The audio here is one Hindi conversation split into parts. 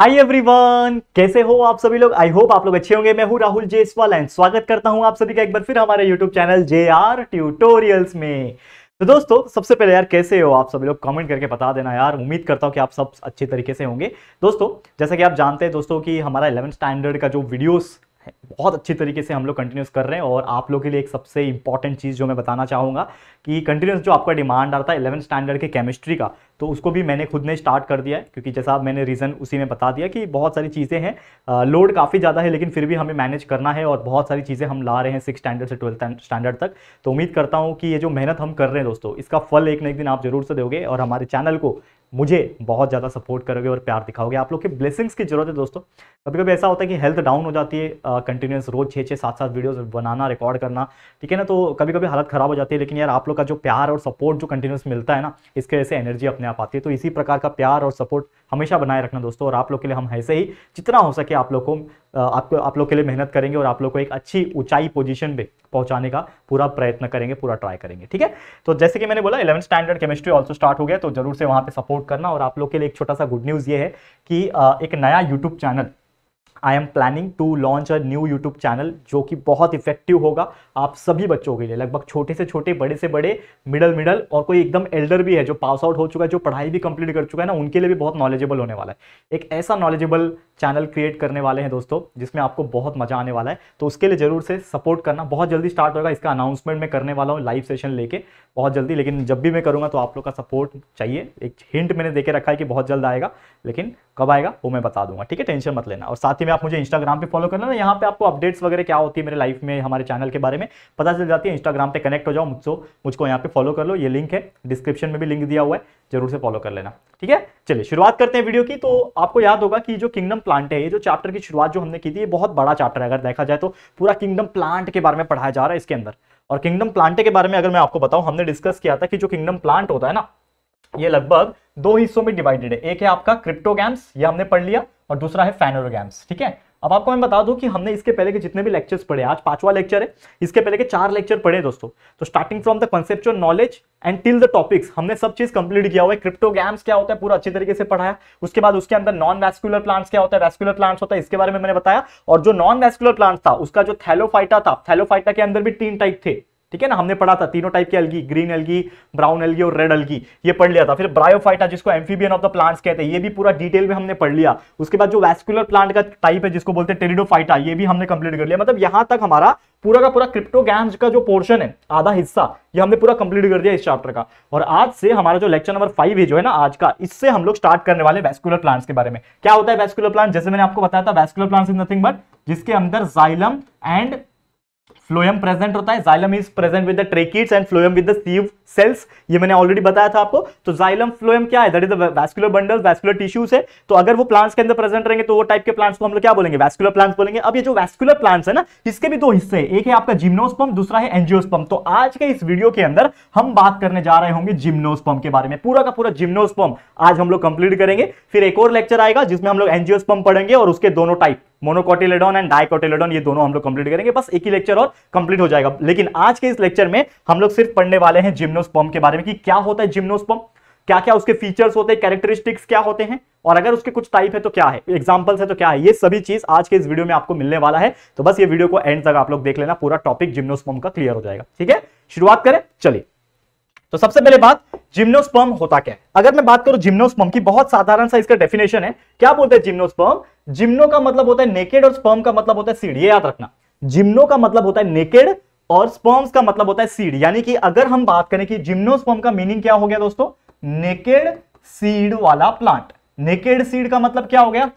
हाय एवरीवन कैसे हो आप सभी लोग आई होप आप लोग अच्छे होंगे मैं हूं राहुल जेसवाल एंड स्वागत करता हूं आप सभी का एक बार फिर हमारे YouTube channel J R tutorials में तो दोस्तों सबसे पहले यार कैसे हो आप सभी लोग कमेंट करके बता देना यार उम्मीद करता हूं कि आप सब अच्छे तरीके से होंगे दोस्तों जैसा कि आप जानते हैं दोस्तों कि हमारा इलेवन स्टैंडर्ड का जो वीडियोज बहुत अच्छी तरीके से हम लोग कंटिन्यूस कर रहे हैं और आप लोगों के लिए एक सबसे इंपॉर्टेंट चीज़ जो मैं बताना चाहूँगा कि कंटिन्यूस जो आपका डिमांड आता है इलेवन स्टैंडर्ड के केमिस्ट्री का तो उसको भी मैंने खुद ने स्टार्ट कर दिया है क्योंकि जैसा मैंने रीज़न उसी में बता दिया कि बहुत सारी चीज़ें हैं लोड काफ़ी ज़्यादा है लेकिन फिर भी हमें मैनेज करना है और बहुत सारी चीज़ें हम ला रहे हैं सिक्स स्टैंडर्ड से ट्वेल्थ स्टैंडर्ड तक तो उम्मीद करता हूँ कि ये जो मेहनत हम कर रहे हैं दोस्तों इसका फल एक ना एक दिन आप जरूर से दोगे और हमारे चैनल को मुझे बहुत ज़्यादा सपोर्ट करोगे और प्यार दिखाओगे आप लोग की ब्लेसिंग्स की जरूरत है दोस्तों कभी कभी ऐसा होता है कि हेल्थ डाउन हो जाती है कंटिन्यूस रोज छः छः सात सात वीडियोस बनाना रिकॉर्ड करना ठीक है ना तो कभी कभी हालत खराब हो जाती है लेकिन यार आप लोग का जो प्यार और सपोर्ट जो कंटिन्यूस मिलता है ना इसके वजह से एनर्जी अपने आप आती है तो इसी प्रकार का प्यार और सपोर्ट हमेशा बनाए रखना दोस्तों और आप लोग के लिए हम ऐसे ही जितना हो सके आप लोग को आपको आप लोग के लिए मेहनत करेंगे और आप लोग को एक अच्छी ऊंचाई पोजीशन पे पहुंचाने का पूरा प्रयत्न करेंगे पूरा ट्राई करेंगे ठीक है तो जैसे कि मैंने बोला eleven standard chemistry also start हो गया तो जरूर से वहाँ पर सपोर्ट करना और आप लोग के लिए एक छोटा सा गुड न्यूज़ ये है कि एक नया YouTube channel I am planning to launch a new YouTube channel जो कि बहुत इफेक्टिव होगा आप सभी बच्चों के लिए लगभग छोटे से छोटे बड़े से बड़े मिडल मिडल और कोई एकदम एल्डर भी है जो पास आउट हो चुका है जो पढ़ाई भी कंप्लीट कर चुका है ना उनके लिए भी बहुत नॉलेजेबल होने वाला है एक ऐसा नॉलेजेबल चैनल क्रिएट करने वाले हैं दोस्तों जिसमें आपको बहुत मजा आने वाला है तो उसके लिए जरूर से सपोर्ट करना बहुत जल्दी स्टार्ट होगा इसका अनाउंसमेंट मैं करने वाला हूँ लाइव सेशन लेके बहुत जल्दी लेकिन जब भी मैं करूँगा तो आप लोग का सपोर्ट चाहिए एक हिंट मैंने देके रखा है कि बहुत जल्द आएगा लेकिन कब आएगा वो मैं बता दूंगा ठीक है टेंशन मत लेना और साथ ही में आप मुझे इंस्टाग्राम पे फॉलो करना यहाँ पे आपको अपडेट्स वगैरह क्या होती है मेरे लाइफ में हमारे चैनल के बारे में पता चल जाती है इंस्टाग्राम पे कनेक्ट हो जाओ मुझसे मुझको यहाँ पे फॉलो कर लो ये लिंक है डिस्क्रिप्शन में भी लिंक दिया हुआ है जरूर से फॉलो कर लेना ठीक है चलिए शुरुआत करते हैं वीडियो की तो आपको याद होगा कि जो किंगडम प्लांट है ये जो चैप्टर की शुरुआत जो हमने की थी ये बहुत बड़ा चैप्टर है अगर देखा जाए तो पूरा किंगडम प्लांट के बारे में पढ़ाया जा रहा है इसके अंदर और किंगडम प्लांट के बारे में अगर मैं आपको बताऊं हमने डिस्कस किया था कि जो किंगडम प्लांट होता है ना ये लगभग दो हिस्सों में डिवाइडेड है एक है आपका क्रिप्टोगैम्स ये हमने पढ़ लिया और दूसरा है फैनोरोगैम्स ठीक है अब आपको मैं बता दूं कि हमने इसके पहले के जितने भी लेक्चर्स पढ़े आज पांचवा लेक्चर है इसके पहले के चार लेक्चर पढ़े दोस्तों तो starting from the conceptual knowledge and till the topics हमने सब चीज कंप्लीट किया हुआ है क्रिप्टोग्राम्स क्या होता है पूरा अच्छे तरीके से पढ़ाया उसके बाद उसके अंदर नॉन वैस्कुलर प्लांट्स क्या होता है वैस्कुलर प्लांट्स होता है इसके बारे में मैंने बताया और जो नॉन वैस्कुलर प्लांट्स था उसका जो थैलोफाइटा था थैलोफाइटा के अंदर भी तीन टाइप थे ठीक है ना हमने पढ़ा था तीनों टाइप की अलगी ग्रीन अलगी ब्राउन अलगी और रेड अलगी ये पढ़ लिया था फिर ब्रायोफाइटा जिसको एम्फीबियन ऑफ द प्लांट्स कहते हैं ये भी पूरा डिटेल में हमने पढ़ लिया उसके बाद जो वैस्कुलर प्लांट का टाइप है जिसको बोलते हैं टेरिडोफाइटा ये भी हमने कंप्लीट कर लिया मतलब यहां तक हमारा पूरा का पूरा क्रिप्टोगैम्स का जो पोर्शन है आधा हिस्सा ये हमने पूरा कंप्लीट कर दिया इस चैप्टर का और आज से हमारा जो लेक्चर नंबर फाइव है जो है ना आज का इससे हम लोग स्टार्ट करने वाले वैस्कुलर प्लांट्स के बारे में क्या होता है वैस्कुलर प्लांट जैसे मैंने आपको बताया था vascular plants is nothing but जिसके अंदर जाइलम एंड फ्लोएम प्रेजेंट होता है xylem is present with the tracheids and phloem with the sieve cells ये मैंने ऑलरेडी बताया था आपको तो जाइलम फ्लोएम क्या है that is the vascular bundle vascular tissues है तो अगर वो प्लांट्स के अंदर प्रेजेंट रहेंगे तो वो टाइप के प्लांट्स को हम लोग क्या बोलेंगे वैस्कुलर प्लांट्स बोलेंगे अब ये जो वैस्कुलर प्लांट्स है ना इसके भी दो हिस्से हैं एक है आपका जिम्नोस्पम दूसरा है एंजियोस्पम तो आज के इस वीडियो के अंदर हम बात करने जा रहे होंगे जिम्नोस्पम के बारे में पूरा का पूरा जिम्नोस्पम आज हम लोग कंप्लीट करेंगे फिर एक और लेक्चर आएगा जिसमें हम लोग एंजियोस्पम पढ़ेंगे और उसके दोनों टाइप मोनोकोटिलेडोन एंड डाइकोटिलेडॉन ये दोनों हम लोग कंप्लीट करेंगे बस एक ही लेक्चर और कंप्लीट हो जाएगा लेकिन आज के इस लेक्चर में हम लोग सिर्फ पढ़ने वाले हैं जिम्नोस्पम के बारे में कि क्या होता है जिम्नोस्पम क्या क्या उसके फीचर्स होते हैं कैरेक्टरिस्टिक्स क्या होते हैं और अगर उसके कुछ टाइप है तो क्या है एग्जाम्पल्स है तो क्या है ये सभी चीज आज के इस वीडियो में आपको मिलने वाला है तो बस ये वीडियो को एंड तक आप लोग देख लेना पूरा टॉपिक जिम्नोस्पम का क्लियर हो जाएगा ठीक है शुरुआत करें चलिए तो सबसे पहले बात जिम्नोस्पर्म होता क्या है अगर मैं बात करूं जिम्नोस्पर्म की बहुत साधारण सा इसका डेफिनेशन है क्या बोलते हैं जिम्नोस्पर्म जिम्नो का मतलब होता है नेकेड और स्पर्म का मतलब होता है सीड ये याद रखना जिम्नो का मतलब होता है नेकेड और स्पर्म्स का मतलब होता है सीड यानी कि अगर हम बात करें कि जिम्नोस्पर्म का मीनिंग क्या हो गया दोस्तों नेकेड सीड वाला प्लांट नेकेड सीड का मतलब क्या हो गया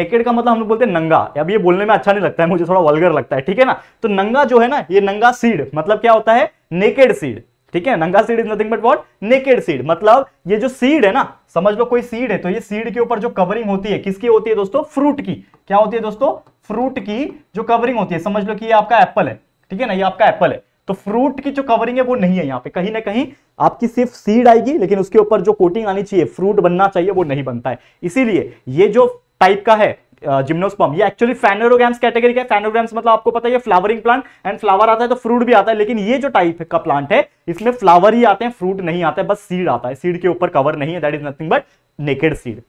नेकेड का मतलब हम लोग बोलते हैं नंगा अब ये बोलने में अच्छा नहीं लगता है मुझे थोड़ा वलगर लगता है ठीक है ना तो नंगा जो है ना ये नंगा सीड मतलब क्या होता है नेकेड सीड ठीक है नंगा seed is nothing but what naked seed मतलब ये जो सीड है ना समझ लो कोई सीड है तो ये सीड के ऊपर जो कवरिंग होती है किसकी होती है दोस्तों फ्रूट की क्या होती है दोस्तों फ्रूट की जो कवरिंग होती है समझ लो कि ये आपका एप्पल है ठीक है ना ये आपका एप्पल है तो फ्रूट की जो कवरिंग है वो नहीं है यहाँ पे कहीं ना कहीं आपकी सिर्फ सीड आएगी लेकिन उसके ऊपर जो कोटिंग आनी चाहिए फ्रूट बनना चाहिए वो नहीं बनता है इसीलिए ये जो टाइप का है जिम्नोस्पम ये एक्चुअली फैनोग्राम्स कैटेगरी का फैनोग्राम्स मतलब आपको पता है ये फ्लावरिंग प्लांट एंड फ्लावर आता है तो फ्रूट भी आता है लेकिन ये जो टाइप का प्लांट है इसमें फ्लावर ही आते हैं फ्रूट नहीं आता है बस सीड आता है सीड के ऊपर कवर नहीं है that is nothing but naked seed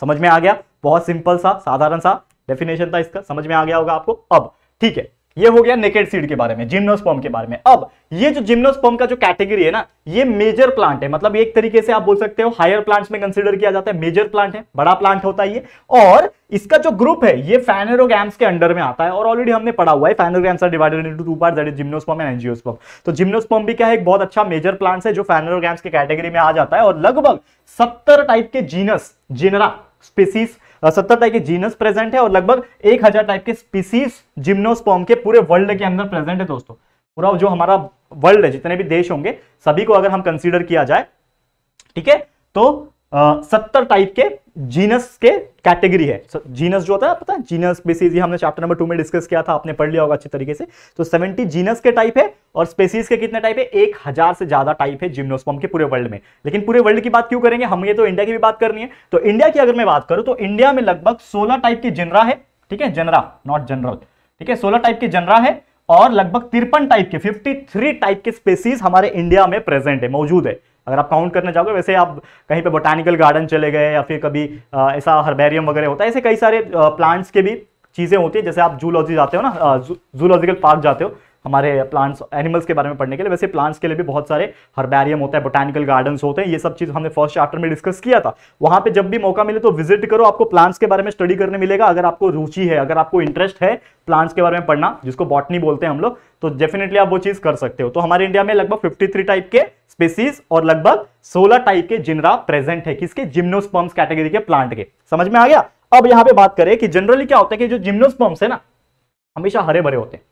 समझ में आ गया बहुत सिंपल सा साधारण सा डेफिनेशन था इसका समझ में आ गया होगा आपको अब ठीक है ये हो गया नेकेड सीड के बारे में जिम्नोस्पर्म के बारे में अब ये जो जिम्नोस्पर्म का जो कैटेगरी है ना ये मेजर प्लांट है मतलब एक तरीके से आप बोल सकते हो हायर प्लांट्स में कंसीडर किया जाता है मेजर प्लांट है बड़ा प्लांट होता है ये और इसका जो ग्रुप है ये फैनरोग्राम्स के अंडर में आता है और ऑलरेडी हमने पढ़ा हुआ है phanerogams are divided into two part that is gymnosperm and angiosperm तो जिम्नोस्पर्म भी क्या है एक बहुत अच्छा मेजर प्लांट्स है जो फैनरोग्राम्स के कैटेगरी में आ जाता है और लगभग सत्तर टाइप के जीनस जिनरा स्पेसीज सत्तर टाइप के जीनस प्रेजेंट है और लगभग एक हजार टाइप के स्पीसीज जिम्नोस्पॉम के पूरे वर्ल्ड के अंदर प्रेजेंट है दोस्तों पूरा जो हमारा वर्ल्ड है जितने भी देश होंगे सभी को अगर हम कंसिडर किया जाए ठीक है तो सत्तर टाइप के जीनस के कैटेगरी है so, जीनस जो होता है पता है जीनस स्पेसीज ये हमने चैप्टर नंबर टू में डिस्कस किया था आपने पढ़ लिया होगा अच्छे तरीके से तो so, 70 जीनस के टाइप है और स्पेसीज के कितने टाइप है एक हजार से ज्यादा टाइप है जिम्नोस्पम के पूरे वर्ल्ड में लेकिन पूरे वर्ल्ड की बात क्यों करेंगे हम ये तो इंडिया की भी बात करनी है तो इंडिया की अगर मैं बात करूं तो इंडिया में लगभग सोलह टाइप के जनरा है ठीक है जनरा नॉट जनरल ठीक है सोलह टाइप के जनरा है और लगभग तिरपन टाइप के 53 टाइप के स्पेसीज हमारे इंडिया में प्रेजेंट है मौजूद है अगर आप काउंट करना चाहोगे वैसे आप कहीं पे बोटानिकल गार्डन चले गए या फिर कभी ऐसा हर्बेरियम वगैरह होता है ऐसे कई सारे प्लांट्स के भी चीज़ें होती हैं जैसे आप जूलॉजी जाते हो ना जूलॉजिकल पार्क जाते हो हमारे प्लांट्स एनिमल्स के बारे में पढ़ने के लिए वैसे प्लांट्स के लिए भी बहुत सारे हर्बेरियम होता है बोटानिकल गार्डन्स होते हैं ये सब चीज़ हमने फर्स्ट चैप्टर में डिस्कस किया था वहां पर जब भी मौका मिले तो विजिट करो आपको प्लांट्स के बारे में स्टडी करने मिलेगा अगर आपको रुचि है अगर आपको इंटरेस्ट है प्लांट्स के बारे में पढ़ना जिसको बॉटनी बोलते हैं हम लोग तो डेफिनेटली आप वो चीज़ कर सकते हो तो हमारे इंडिया में लगभग थ्री टाइप के स्पेसीज और लगभग सोलह टाइप के जिनरा प्रेजेंट है किसके जिम्नोस्पर्म्स कैटेगरी के प्लांट के समझ में आ गया अब यहां पे बात करें कि जनरली क्या होता है कि जो जिम्नोस्पर्म्स है ना हमेशा हरे भरे होते हैं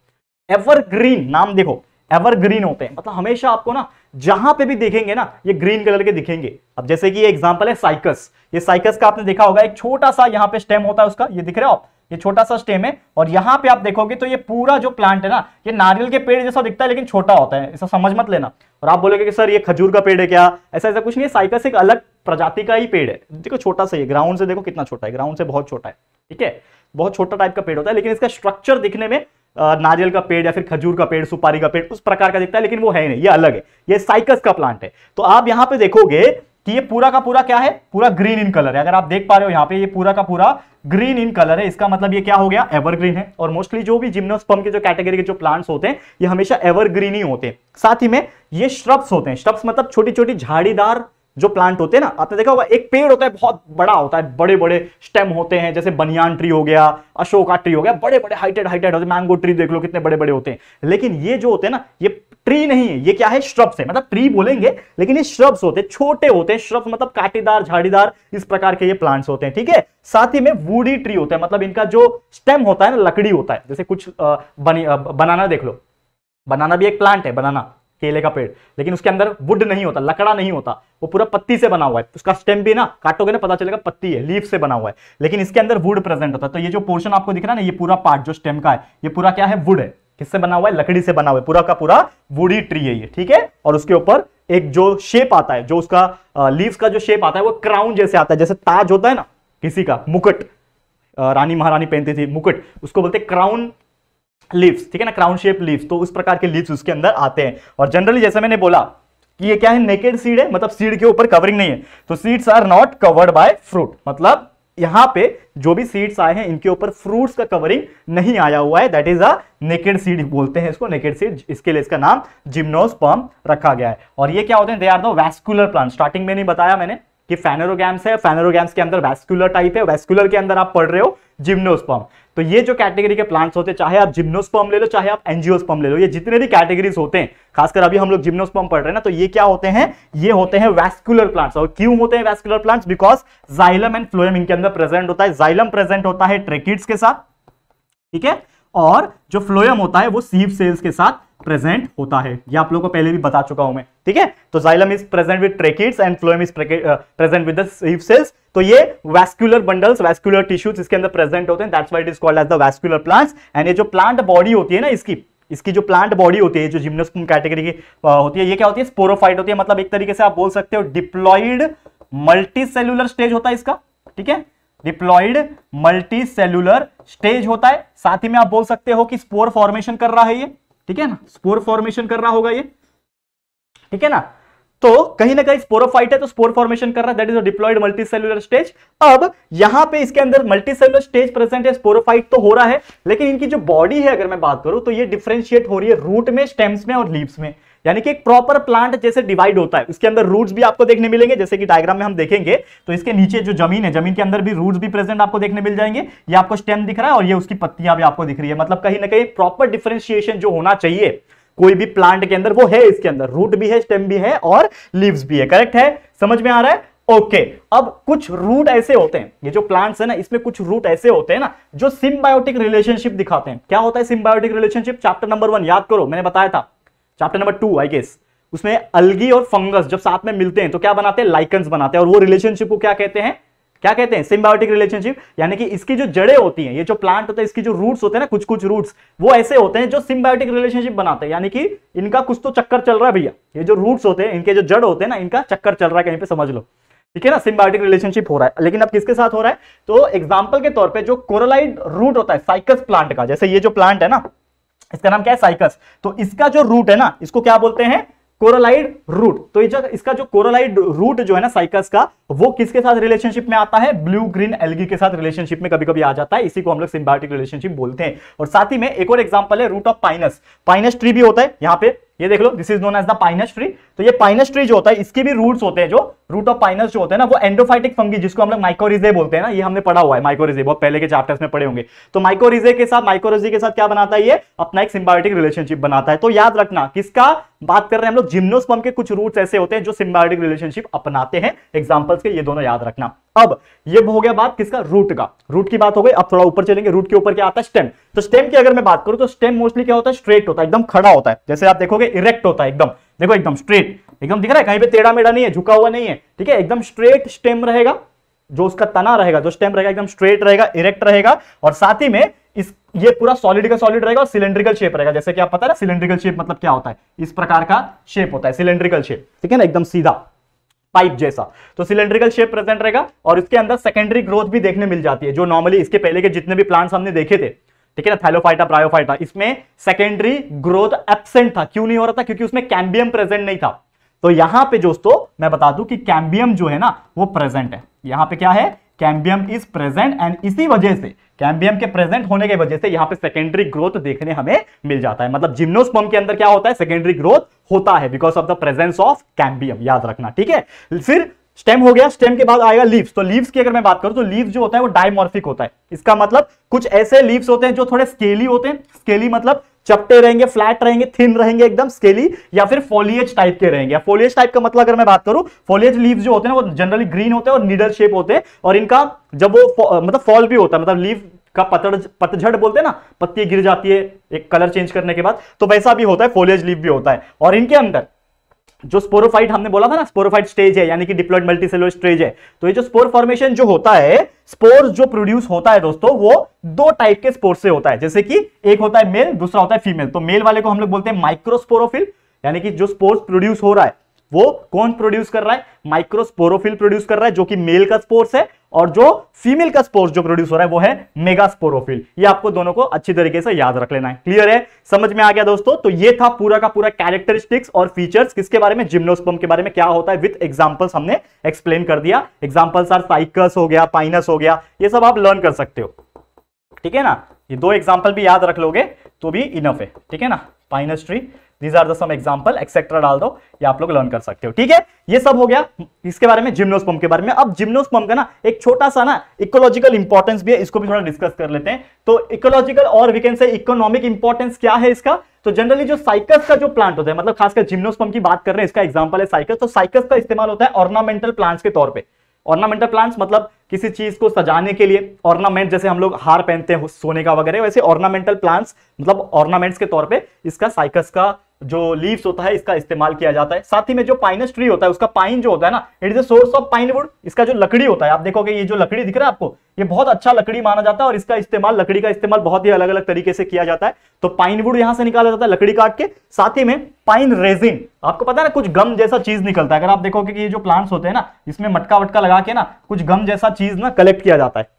एवरग्रीन नाम देखो एवरग्रीन होते हैं मतलब हमेशा आपको ना जहां पे भी देखेंगे ना ये ग्रीन कलर के दिखेंगे अब जैसे कि ये एग्जांपल है साइकस ये साइकस का आपने देखा होगा एक छोटा सा यहाँ पे स्टेम होता है उसका ये दिख रहे हो आप ये छोटा सा स्टेम है और यहाँ पे आप देखोगे तो ये पूरा जो प्लांट है ना ये नारियल के पेड़ जैसा दिखता है लेकिन छोटा होता है ऐसा समझ मत लेना और आप बोलोगे कि सर ये खजूर का पेड़ है क्या ऐसा ऐसा कुछ नहीं साइकस एक अलग प्रजाति का ही पेड़ है देखो छोटा सा ये ग्राउंड से देखो कितना छोटा है ग्राउंड से बहुत छोटा है ठीक है बहुत छोटा टाइप का पेड़ होता है लेकिन इसका स्ट्रक्चर दिखने में नारियल का पेड़ या फिर खजूर का पेड़ सुपारी का पेड़ उस प्रकार का दिखता है लेकिन वो है नहीं ये अलग है ये साइकस का प्लांट है तो आप यहां पे देखोगे कि ये पूरा का पूरा क्या है पूरा ग्रीन इन कलर है अगर आप देख पा रहे हो यहाँ पे ये पूरा का पूरा ग्रीन इन कलर है इसका मतलब ये क्या हो गया एवरग्रीन है और मोस्टली जो भी जिम्नोस्पम के जो कैटेगरी के जो प्लांट्स होते हैं ये हमेशा एवरग्रीन ही होते हैं साथ ही में ये श्रब्स होते हैं श्रब्स मतलब छोटी छोटी झाड़ीदार जो प्लांट होते हैं ना आपने देखा होगा एक पेड़ होता है बहुत बड़ा होता है बड़े बड़े स्टेम होते हैं जैसे बनियान ट्री हो गया अशोका ट्री हो गया बड़े बड़े हाइटेड हाइटेड होते हैं मैंगो ट्री देख लो कितने बड़े बड़े होते हैं लेकिन ये जो होते हैं ना ये ट्री नहीं है ये क्या है श्रब्स है मतलब ट्री बोलेंगे लेकिन ये श्रब्स होते हैं छोटे होते हैं श्रब्स मतलब काटेदार झाड़ीदार इस प्रकार के ये प्लांट्स होते हैं ठीक है साथ ही में वूडी ट्री होता है मतलब इनका जो स्टेम होता है ना लकड़ी होता है जैसे कुछ बनाना देख लो बनाना भी एक प्लांट है बनाना केले का पेड़ लेकिन उसके अंदर वुड नहीं होता लकड़ा नहीं होता वो पूरा पत्ती से बना हुआ है उसका स्टेम भी ना काटोगे ना पता चलेगा पत्ती है लीफ से बना हुआ है लेकिन इसके अंदर वुड प्रेजेंट होता है तो ये जो पोर्शन आपको दिख रहा है ना ये पूरा पार्ट जो स्टेम का है ये पूरा क्या है वुड है किससे बना हुआ है लकड़ी से बना हुआ है पूरा का पूरा वुडी ट्री है ये ठीक है और उसके ऊपर एक जो शेप आता है जो उसका लीव्स का जो शेप आता है वो क्राउन जैसे आता है जैसे ताज होता है ना किसी का मुकुट रानी महारानी पहनती थी मुकुट उसको बोलते क्राउन लीव्स ठीक है ना क्राउन शेप लीव्स तो उस प्रकार के लीव्स उसके अंदर आते हैं और जनरली जैसे मैंने बोला कि ये क्या है नेकेड सीड है मतलब सीड के ऊपर कवरिंग नहीं है तो seeds are not covered by fruit मतलब यहां पे जो भी सीड्स आए हैं इनके ऊपर फ्रूट्स का कवरिंग नहीं आया हुआ है that is a naked seed बोलते हैं इसको नेकेड सीड इसके लिए इसका नाम जिम्नोस्पर्म रखा गया है और ये क्या होते हैं they are the vascular plant starting में नहीं बताया मैंने कि फैनरोगैम्स है फैनरोगैम्स के अंदर वैस्कुलर टाइप है वैस्कुलर के अंदर आप पढ़ रहे हो जिम्नोस्पर्म तो ये जो कैटेगरी के प्लांट्स होते हैं चाहे आप जिम्नोस्पर्म ले लो चाहे आप एनजियोस्पर्म ले लो ये जितने भी कैटेगरीज होते हैं खासकर अभी हम लोग जिम्नोस्पर्म पढ़ रहे हैं ना तो ये क्या होते हैं ये होते हैं वैस्कुलर प्लांट्स और क्यों होते हैं vascular plants because xylem and phloem इनके अंदर प्रेजेंट होता है जाइलम प्रेजेंट होता है ट्रेकिड्स के साथ ठीक है और जो फ्लोएम होता है वो सीव सेल्स के साथ प्रेजेंट होता है ये आप लोगों को पहले भी बता चुका हूं मैं ठीक है तो xylem is present with tracheids and phloem is present with sieve cells तो ये वैस्कुलर बंडल्स वैस्कुलर टिश्यूज इसके अंदर प्रेजेंट होते हैं that's why it is called as the vascular plants and ये जो प्लांट बॉडी होती है ना इसकी इसकी जो प्लांट बॉडी होती है जो जिम्नोस्पुम कैटेगरी की uh, होती है ये क्या होती है स्पोरोफाइट होती है मतलब एक तरीके से आप बोल सकते हो डिप्लॉइड मल्टी सेलुलर स्टेज होता है इसका ठीक है डिप्लॉइड मल्टी सेलुलर स्टेज होता है साथ ही में आप बोल सकते हो कि स्पोर फॉर्मेशन कर रहा है ये ठीक है ना स्पोर फॉर्मेशन कर रहा होगा ये ठीक है ना तो कहीं ना कहीं स्पोरोफाइट है तो स्पोर फॉर्मेशन कर रहा है that is diploid multi cellular stage अब यहां पे इसके अंदर मल्टी सेलुलर स्टेज प्रेजेंट है स्पोरोफाइट तो हो रहा है लेकिन इनकी जो बॉडी है अगर मैं बात करूं तो ये डिफ्रेंशिएट हो रही है रूट में स्टेम्स में और लीव्स में यानी कि एक प्रॉपर प्लांट जैसे डिवाइड होता है उसके अंदर रूट्स भी आपको देखने मिलेंगे जैसे कि डायग्राम में हम देखेंगे तो इसके नीचे जो जमीन है जमीन के अंदर भी रूट्स भी प्रेजेंट आपको देखने मिल जाएंगे ये आपको स्टेम दिख रहा है और ये उसकी पत्तियां भी आपको दिख रही है मतलब कहीं ना कहीं प्रॉपर डिफ्रेंशिएशन जो होना चाहिए कोई भी प्लांट के अंदर वो है इसके अंदर रूट भी है स्टेम भी है और लीव्स भी है करेक्ट है समझ में आ रहा है ओके okay, अब कुछ रूट ऐसे होते हैं ये जो प्लांट्स है ना इसमें कुछ रूट ऐसे होते हैं ना जो सिम्बायोटिक रिलेशनशिप दिखाते हैं क्या होता है symbiotic relationship chapter number one याद करो मैंने बताया था chapter number two I guess उसमें अलगी और फंगस जब साथ में मिलते हैं तो क्या बनाते हैं लाइकन्स बनाते हैं और वो रिलेशनशिप को क्या कहते हैं क्या कहते हैं सिम्बायोटिक रिलेशनशिप यानी कि इसकी जो जड़ें होती हैं ये जो प्लांट होता है इसकी जो रूट्स होते हैं ना कुछ कुछ रूट्स वो ऐसे होते हैं जो सिम्बायोटिक रिलेशनशिप बनाते हैं यानी कि इनका कुछ तो चक्कर चल रहा है भैया ये जो रूट्स होते हैं इनके जो जड़ होते हैं ना इनका चक्कर चल रहा है कहीं पे समझ लो ठीक है ना सिम्बायोटिक रिलेशनशिप हो रहा है लेकिन अब किसके साथ हो रहा है तो एग्जाम्पल के तौर पर जो कोरोलाइड रूट होता है साइकस प्लांट का जैसे ये जो प्लांट है ना इसका नाम क्या है साइकस तो इसका जो रूट है ना इसको क्या बोलते हैं कोरोलाइड रूट तो जो इसका जो कोरोलाइड रूट जो है ना साइकस का वो किसके साथ रिलेशनशिप में आता है ब्लू ग्रीन एलगी के साथ रिलेशनशिप में कभी कभी आ जाता है इसी को हम लोग सिम्बायोटिक रिलेशनशिप बोलते हैं और साथ ही में एक और एग्जाम्पल है root of pinus pinus tree भी होता है यहाँ पे ये देख लो this is known as the pinus tree तो ये पाइनस ट्री जो होता है इसके भी रूट्स होते हैं जो रूट ऑफ पाइनस जो होते हैं ना वो एंडोफाइटिक फंगी जिसको हम लोग माइकोरिजे बोलते हैं ना ये हमने पढ़ा हुआ है माइकोरिजे बहुत पहले के चैप्टर्स में पढ़े होंगे तो माइकोरिजे के साथ माइकोरिजी के साथ क्या बनाता है ये अपना एक सिम्बायोटिक रिलेशनशिप बनाता है तो याद रखना किसका बात कर रहे हैं हम लोग जिम्नोस्पम के कुछ रूट ऐसे होते हैं जो सिम्बायोटिक रिलेशनशिप अपनाते हैं एग्जाम्पल्स के ये दोनों याद रखना अब ये हो गया बात किसका रूट का रूट की बात हो गई अब थोड़ा ऊपर चलेंगे रूट के ऊपर क्या आता है स्टेम तो स्टेम की अगर मैं बात करूं तो स्टेम मोस्टली क्या होता है स्ट्रेट होता है एकदम खड़ा होता है जैसे आप देखोगे इरेक्ट होता है एकदम देखो एकदम स्ट्रेट एकदम दिख रहा है कहीं पे टेढ़ा मेढ़ा नहीं है झुका हुआ नहीं है ठीक है एकदम स्ट्रेट स्टेम रहेगा जो उसका तना रहेगा जो स्टेम रहेगा एकदम स्ट्रेट रहेगा इरेक्ट रहेगा और साथ ही में इस ये पूरा सॉलिड का सॉलिड रहेगा और सिलेंड्रिकल शेप रहेगा जैसे कि आप पता है ना सिलेंड्रिकल शेप मतलब क्या होता है इस प्रकार का शेप होता है सिलेंड्रिकल शेप ठीक है ना एकदम सीधा पाइप जैसा तो सिलेंड्रिकल शेप प्रेजेंट रहेगा और इसके अंदर सेकेंडरी ग्रोथ भी देखने मिल जाती है जो नॉर्मली इसके पहले के जितने भी प्लांट्स हमने देखे थे ठीक है ना थैलोफाइटा ब्रायोफाइटा इसमें सेकेंडरी ग्रोथ एबसेंट था क्यों नहीं हो रहा था क्योंकि उसमें कैम्बियम प्रेजेंट नहीं था तो यहां पे दोस्तों मैं बता दूं कि कैम्बियम जो है ना वो प्रेजेंट है यहां पे क्या है कैम्बियम इज प्रेजेंट एंड इसी वजह से कैम्बियम के प्रेजेंट होने की वजह से यहां पे सेकेंडरी ग्रोथ देखने हमें मिल जाता है मतलब जिम्नोस्पर्म के अंदर क्या होता है सेकेंडरी ग्रोथ होता है because of the presence of cambium याद रखना ठीक है फिर स्टेम हो गया स्टेम के बाद आएगा लीव्स तो लीव्स की अगर मैं बात करूं तो लीव्स जो होता है वो डायमोर्फिक होता है इसका मतलब कुछ ऐसे लीव्स होते हैं जो थोड़े स्केली होते हैं स्केली मतलब चपटे रहेंगे फ्लैट रहेंगे थिन रहेंगे एकदम स्केली या फिर फोलियज टाइप के रहेंगे फोलियज टाइप का मतलब अगर मैं बात करूं फोलियज लीव्स जो होते हैं वो जनरली ग्रीन होते हैं और निडल शेप होते हैं और इनका जब वो मतलब फॉल भी होता है मतलब लीव का पतड़ पतझड़ बोलते हैं ना पत्ती गिर जाती है एक कलर चेंज करने के बाद तो वैसा भी होता है फोलियज लीव भी होता है और इनके अंदर जो स्पोरोफाइट हमने बोला था ना स्पोरोफाइट स्टेज है यानी कि डिप्लॉइड मल्टीसेलुलर स्टेज है तो ये जो स्पोर फॉर्मेशन जो होता है स्पोर जो प्रोड्यूस होता है दोस्तों वो दो टाइप के स्पोर से होता है जैसे कि एक होता है मेल दूसरा होता है फीमेल तो मेल वाले को हम लोग बोलते हैं माइक्रोस्पोरोफिल यानी कि जो स्पोर्स प्रोड्यूस हो रहा है वो कौन प्रोड्यूस कर रहा है माइक्रोस्पोरोफिल प्रोड्यूस कर रहा है जो कि मेल का स्पोर्स है और जो फीमेल का स्पोर्स जो प्रोड्यूस हो रहा है वो है मेगा स्पोरोफिल ये आपको दोनों को अच्छी तरीके से याद रख लेना है क्लियर है समझ में आ गया दोस्तों तो ये था पूरा का पूरा कैरेक्टरिस्टिक्स और फीचर्स किसके बारे में जिम्नोस्पर्म के बारे में क्या होता है विथ एग्जाम्पल्स हमने एक्सप्लेन कर दिया एग्जाम्पल्स आर साइकस हो गया पाइनस हो गया ये सब आप लर्न कर सकते हो ठीक है ना ये दो एग्जाम्पल भी याद रख लोगे तो भी इनफ है ठीक है ना pinus tree these are the example etcetera डाल दो ये आप लोग लर्न कर सकते हो ठीक है ये सब हो गया इसके बारे में जिम्नोस्पम के बारे में अब जिम्नोस्पम का ना एक छोटा सा ना इकोलॉजिकल इंपॉर्टेंस भी है इसको भी थोड़ा डिस्कस कर लेते हैं तो इकोलॉजिकल और we can say economic importance क्या है इसका तो जनरली जो साइकस का जो प्लांट होता है मतलब खासकर जिम्नोस्पम की बात कर रहे हैं इसका एग्जाम्पल है साइकस तो साइकस का इस्तेमाल होता है ऑर्नामेंटल प्लांट्स के तौर पर ऑर्नामेंटल प्लांट्स मतलब किसी चीज को सजाने के लिए ऑर्नामेंट जैसे हम लोग हार पहनते हैं सोने का वगैरह वैसे ऑर्नामेंटल प्लांट्स मतलब ऑर्नामेंट्स के तौर पे इसका साइकस का जो लीव्स होता है इसका इस्तेमाल किया जाता है साथ ही में जो पाइनस ट्री होता है उसका पाइन जो होता है ना it is source of pine wood इसका जो लकड़ी होता है आप देखोगे ये जो लकड़ी दिख रहा है आपको ये बहुत अच्छा लकड़ी माना जाता है और इसका इस्तेमाल लकड़ी का इस्तेमाल बहुत ही अलग अलग तरीके से किया जाता है तो पाइन वुड यहां से निकाला जाता है लकड़ी काट के साथ ही में पाइन रेजिन आपको पता है ना कुछ गम जैसा चीज निकलता है अगर आप देखोगे ये जो प्लांट्स होते हैं ना इसमें मटका वटका लगा के ना कुछ गम जैसा चीज ना कलेक्ट किया जाता है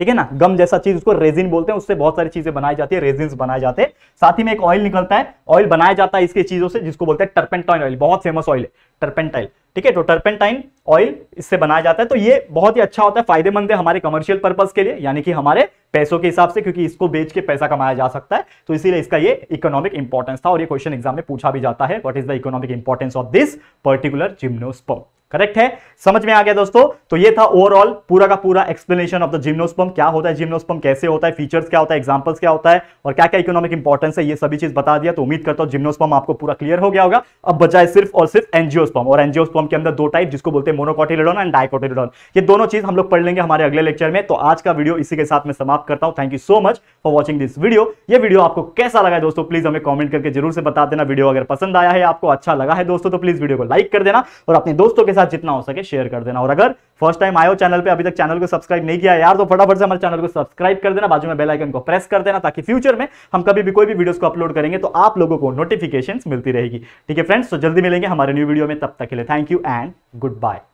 ठीक है ना गम जैसा चीज उसको रेजिन बोलते हैं उससे बहुत सारी चीजें बनाई जाती है रेजिन बनाए जाते हैं साथ ही में एक ऑयल निकलता है ऑयल बनाया जाता है इसके चीजों से जिसको बोलते हैं टर्पेंटाइन ऑयल बहुत फेमस ऑयल है टर्पेंटाइल ठीक है तो टर्पेंटाइन ऑयल इससे बनाया जाता है तो ये बहुत ही अच्छा होता है फायदेमंद है हमारे कमर्शियल पर्पज के लिए यानी कि हमारे पैसों के हिसाब से क्योंकि इसको बेच के पैसा कमाया जा सकता है तो इसीलिए इसका ये इकोनॉमिक इंपॉर्टेंस था और ये क्वेश्चन एग्जाम में पूछा भी जाता है what is the economic importance of this particular gymnosperm correct है समझ में आ गया दोस्तों तो ये था ओवरऑल पूरा का पूरा एक्सप्लेनेशन ऑफ द जिम्नोस्पम क्या होता है जिम्नोस्पम कैसे होता है फीचर्स क्या होता है एग्जांपल्स क्या होता है और क्या क्या इकोनॉमिक इंपॉर्टेंस है ये सभी चीज बता दिया तो उम्मीद करता हूं जिम्नोस्पम आपको पूरा क्लियर हो गया होगा अब बचाए सिर्फ और सिर्फ एनजीओस्पम और एनजीओस्पम के अंदर दो टाइप जिसको बोलते हैं मोनोकॉटिलेडॉन एंड डाइकोटिलेडॉन ये दोनों चीज हम लोग पढ़ लेंगे हमारे अगले लेक्चर में तो आज का वीडियो इसी के साथ मैं समाप्त करता हूं thank you so much for watching this video ये वीडियो आपको कैसा लगा है दोस्तों प्लीज हमें कॉमेंट करके जरूर से बता देना वीडियो अगर पसंद आया है आपको अच्छा लगा है दोस्तों तो प्लीज वीडियो को लाइक कर देना और अपने दोस्तों के साथ साथ जितना हो सके शेयर कर देना और अगर फर्स्ट टाइम आयो चैनल पे अभी तक चैनल को सब्सक्राइब नहीं किया यार तो फटाफट से हमारे चैनल को सब्सक्राइब कर देना बाजू में बेल आइकन को प्रेस कर देना ताकि फ्यूचर में हम कभी भी कोई भी वीडियोस को अपलोड करेंगे तो आप लोगों को नोटिफिकेशन मिलती रहेगी ठीक है फ्रेंड्स तो जल्दी मिलेंगे हमारे न्यू वीडियो में तब तक के लिए thank you and good bye